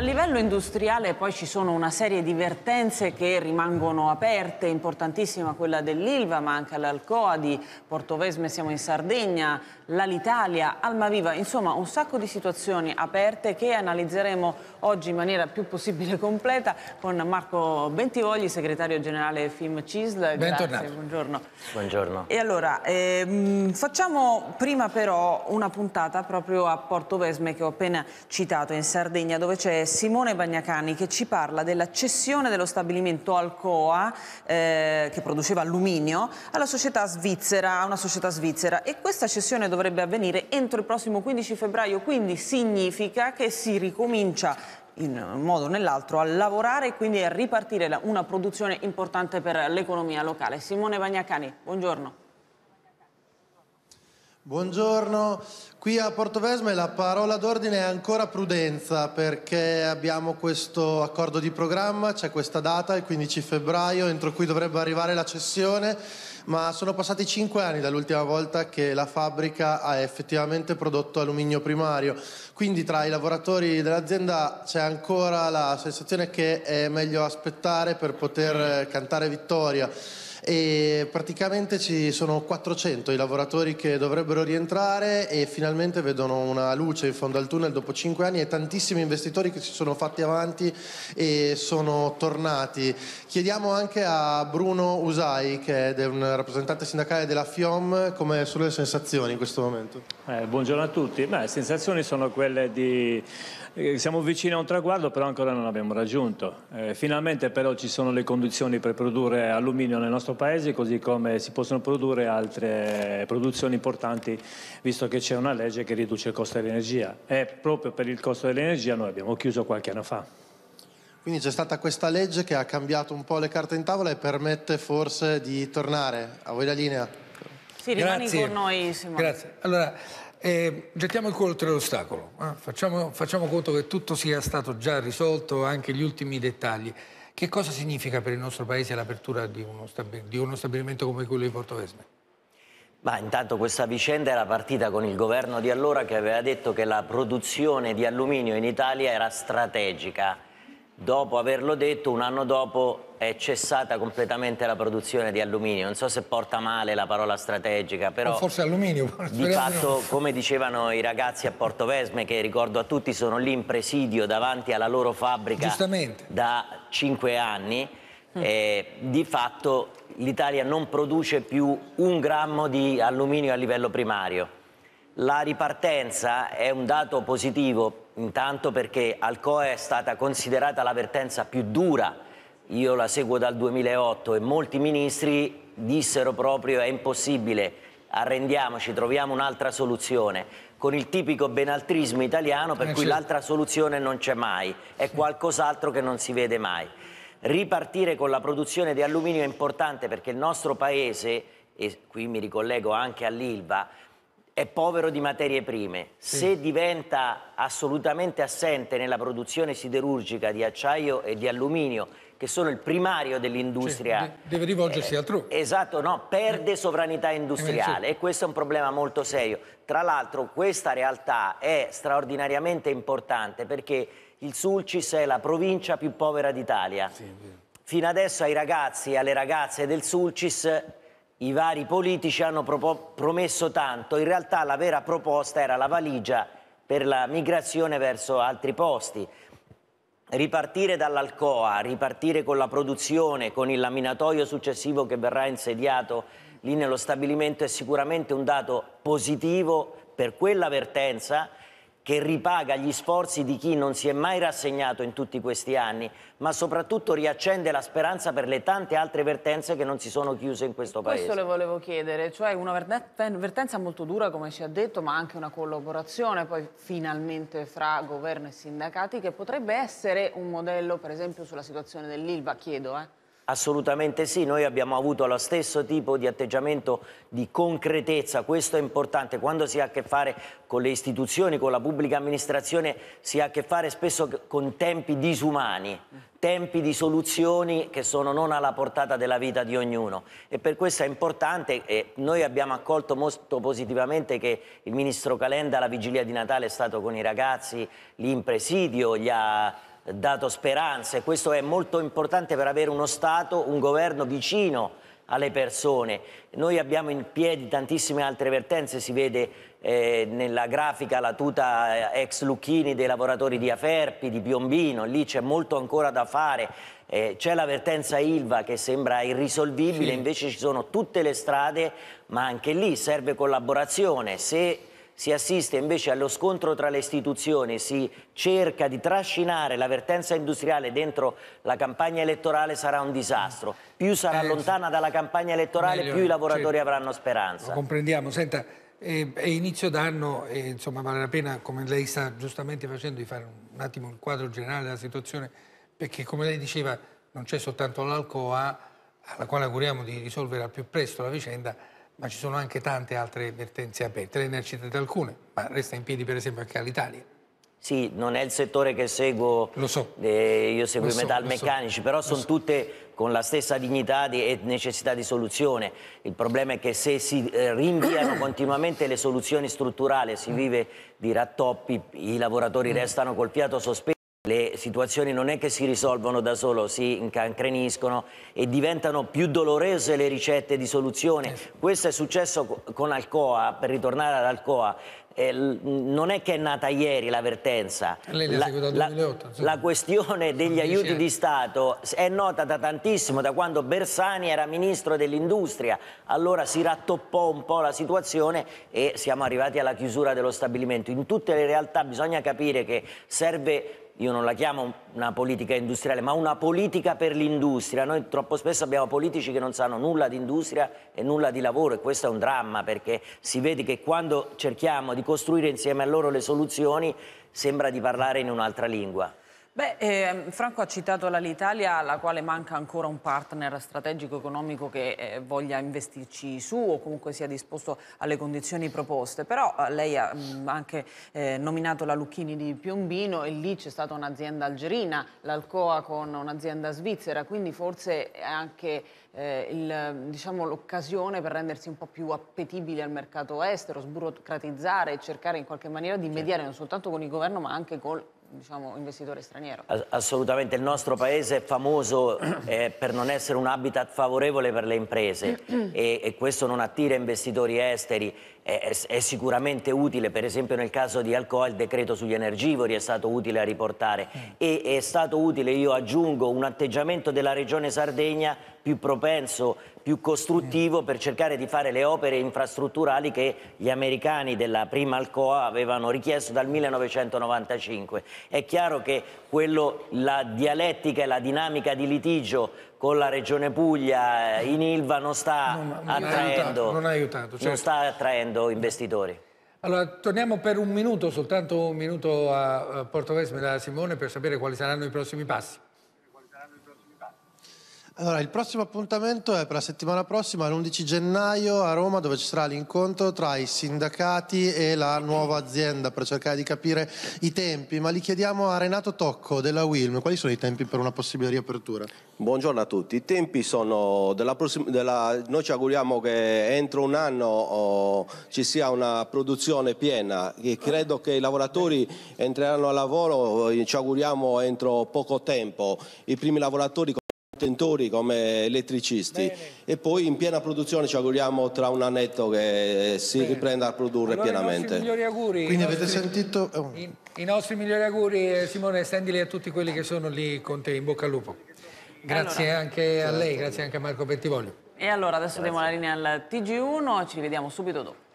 A livello industriale poi ci sono una serie di vertenze che rimangono aperte, importantissima quella dell'Ilva, ma anche l'Alcoa di Portovesme, siamo in Sardegna, l'Alitalia, Almaviva, insomma un sacco di situazioni aperte che analizzeremo oggi in maniera più possibile completa con Marco Bentivogli, segretario generale FIM CISL. Bentornato. Grazie, buongiorno. Buongiorno. E allora, ehm, facciamo prima però una puntata proprio a Portovesme che ho appena citato in Sardegna dove c'è Simone Bagnacani che ci parla della cessione dello stabilimento Alcoa eh, che produceva alluminio alla società svizzera, una società svizzera e questa cessione dovrebbe avvenire entro il prossimo 15 febbraio, quindi significa che si ricomincia in un modo o nell'altro a lavorare e quindi a ripartire una produzione importante per l'economia locale. Simone Bagnacani, buongiorno. Buongiorno, qui a Portovesme la parola d'ordine è ancora prudenza perché abbiamo questo accordo di programma, c'è questa data, il 15 febbraio, entro cui dovrebbe arrivare la cessione, ma sono passati 5 anni dall'ultima volta che la fabbrica ha effettivamente prodotto alluminio primario, quindi tra i lavoratori dell'azienda c'è ancora la sensazione che è meglio aspettare per poter cantare vittoria e praticamente ci sono 400 i lavoratori che dovrebbero rientrare e finalmente vedono una luce in fondo al tunnel dopo 5 anni e tantissimi investitori che si sono fatti avanti e sono tornati. Chiediamo anche a Bruno Usai, che è un rappresentante sindacale della FIOM, come sono le sensazioni in questo momento. Eh, buongiorno a tutti, Beh, le sensazioni sono quelle di eh, siamo vicini a un traguardo, però ancora non l'abbiamo raggiunto. Eh, finalmente però ci sono le condizioni per produrre alluminio nel nostro nostro paese, così come si possono produrre altre produzioni importanti, visto che c'è una legge che riduce il costo dell'energia. E proprio per il costo dell'energia noi abbiamo chiuso qualche anno fa. Quindi c'è stata questa legge che ha cambiato un po' le carte in tavola e permette forse di tornare. A voi la linea. Sì, rimani Grazie. con noi Simone. Grazie. Allora, eh, gettiamo il cuore oltre l'ostacolo, eh? facciamo, facciamo conto che tutto sia stato già risolto, anche gli ultimi dettagli. Che cosa significa per il nostro Paese l'apertura di, di uno, stabilimento come quello di Porto Vesme? Ma intanto questa vicenda era partita con il governo di allora che aveva detto che la produzione di alluminio in Italia era strategica. Dopo averlo detto, un anno dopo è cessata completamente la produzione di alluminio. Non so se porta male la parola strategica, però... O forse alluminio. Di fatto, come dicevano i ragazzi a Porto Vesme, che ricordo a tutti sono lì in presidio davanti alla loro fabbrica da cinque anni eh, di fatto l'Italia non produce più un grammo di alluminio a livello primario. La ripartenza è un dato positivo intanto perché Alcoa è stata considerata la vertenza più dura, io la seguo dal 2008 e molti ministri dissero proprio è impossibile arrendiamoci, troviamo un'altra soluzione con il tipico benaltrismo italiano per eh, cui sì. l'altra soluzione non c'è mai, è sì. qualcos'altro che non si vede mai. Ripartire con la produzione di alluminio è importante perché il nostro paese, e qui mi ricollego anche all'Ilva, è povero di materie prime. Sì. Se diventa assolutamente assente nella produzione siderurgica di acciaio e di alluminio, che sono il primario dell'industria. Cioè, deve rivolgersi eh, altrui. Esatto, no, perde eh. sovranità industriale e questo è un problema molto serio. Tra l'altro questa realtà è straordinariamente importante perché il Sulcis è la provincia più povera d'Italia. Sì, Fino adesso ai ragazzi e alle ragazze del Sulcis i vari politici hanno promesso tanto, in realtà la vera proposta era la valigia per la migrazione verso altri posti. Ripartire dall'Alcoa, ripartire con la produzione, con il laminatoio successivo che verrà insediato lì nello stabilimento è sicuramente un dato positivo per quella vertenza che ripaga gli sforzi di chi non si è mai rassegnato in tutti questi anni, ma soprattutto riaccende la speranza per le tante altre vertenze che non si sono chiuse in questo paese. Questo le volevo chiedere, cioè una vertenza molto dura come ci ha detto, ma anche una collaborazione poi finalmente fra governo e sindacati che potrebbe essere un modello per esempio sulla situazione dell'Ilva, chiedo eh Assolutamente sì, noi abbiamo avuto lo stesso tipo di atteggiamento di concretezza, questo è importante, quando si ha a che fare con le istituzioni, con la pubblica amministrazione, si ha a che fare spesso con tempi disumani, tempi di soluzioni che sono non alla portata della vita di ognuno e per questo è importante e noi abbiamo accolto molto positivamente che il Ministro Calenda alla vigilia di Natale è stato con i ragazzi lì in presidio, gli ha dato speranze. Questo è molto importante per avere uno Stato, un governo vicino alle persone. Noi abbiamo in piedi tantissime altre vertenze, si vede eh, nella grafica la tuta eh, ex Lucchini dei lavoratori di Aferpi, di Piombino, lì c'è molto ancora da fare. Eh, c'è la vertenza Ilva che sembra irrisolvibile, sì. invece ci sono tutte le strade, ma anche lì serve collaborazione. Se si assiste invece allo scontro tra le istituzioni, si cerca di trascinare la vertenza industriale dentro la campagna elettorale sarà un disastro. Più sarà eh, lontana dalla campagna elettorale, meglio, più i lavoratori certo. avranno speranza. Lo comprendiamo, senta, è, eh, è inizio d'anno e insomma vale la pena, come lei sta giustamente facendo, di fare un attimo il quadro generale della situazione, perché come lei diceva non c'è soltanto l'Alcoa alla quale auguriamo di risolvere al più presto la vicenda, ma ci sono anche tante altre vertenze aperte, lei ne ha citate alcune, ma resta in piedi per esempio anche all'Italia. Sì, non è il settore che seguo, lo so. Eh, io seguo lo i metalmeccanici, so, però sono so. tutte con la stessa dignità di, e necessità di soluzione. Il problema è che se si eh, rinviano continuamente le soluzioni strutturali, si vive di rattoppi, i lavoratori mm. restano col fiato sospeso. Le situazioni non è che si risolvono da solo, si incancreniscono e diventano più dolorose le ricette di soluzione. Questo è successo con Alcoa, per ritornare ad Alcoa. Eh, non è che è nata ieri l'avvertenza. Lei l'ha La, dal 2008, insomma. la questione degli aiuti di Stato è nota da tantissimo, da quando Bersani era ministro dell'industria. Allora si rattoppò un po' la situazione e siamo arrivati alla chiusura dello stabilimento. In tutte le realtà bisogna capire che serve io non la chiamo una politica industriale, ma una politica per l'industria. Noi troppo spesso abbiamo politici che non sanno nulla di industria e nulla di lavoro e questo è un dramma perché si vede che quando cerchiamo di costruire insieme a loro le soluzioni sembra di parlare in un'altra lingua. Beh, eh, Franco ha citato l'Alitalia, alla quale manca ancora un partner strategico economico che eh, voglia investirci su o comunque sia disposto alle condizioni proposte. Però eh, lei ha mh, mm, anche eh, nominato la Lucchini di Piombino e lì c'è stata un'azienda algerina, l'Alcoa con un'azienda svizzera, quindi forse è anche eh, diciamo, l'occasione diciamo, per rendersi un po' più appetibili al mercato estero, sburocratizzare e cercare in qualche maniera di mediare non soltanto con il governo ma anche con diciamo, investitore straniero. Assolutamente, il nostro paese è famoso eh, per non essere un habitat favorevole per le imprese e, e, questo non attira investitori esteri, è, è, è, sicuramente utile, per esempio nel caso di Alcoa il decreto sugli energivori è stato utile a riportare e è stato utile, io aggiungo, un atteggiamento della regione Sardegna più propenso, più costruttivo mm. per cercare di fare le opere infrastrutturali che gli americani della prima Alcoa avevano richiesto dal 1995. È chiaro che quello, la dialettica e la dinamica di litigio con la Regione Puglia eh, in Ilva non sta, non, non attraendo, aiutato, non certo. sta attraendo investitori. Allora, torniamo per un minuto, soltanto un minuto a Portovesme da Simone per sapere quali saranno i prossimi passi. Allora, il prossimo appuntamento è per la settimana prossima, l'11 gennaio a Roma, dove ci sarà l'incontro tra i sindacati e la nuova azienda per cercare di capire i tempi. Ma li chiediamo a Renato Tocco della Wilm, quali sono i tempi per una possibile riapertura? Buongiorno a tutti, i tempi sono della prossima, della, noi ci auguriamo che entro un anno oh, ci sia una produzione piena e credo che i lavoratori entreranno al lavoro, oh, ci auguriamo entro poco tempo. I primi lavoratori tentori come elettricisti Bene. e poi in piena produzione ci auguriamo tra un annetto che si Bene. riprenda a produrre allora pienamente. I migliori auguri. Quindi nostri, sentito... Oh. I, I, nostri migliori auguri eh, Simone, stendili a tutti quelli che sono lì con te, in bocca al lupo. Grazie allora. anche a lei, grazie anche a Marco Pettivoglio. E allora adesso grazie. diamo la linea al TG1, ci rivediamo subito dopo.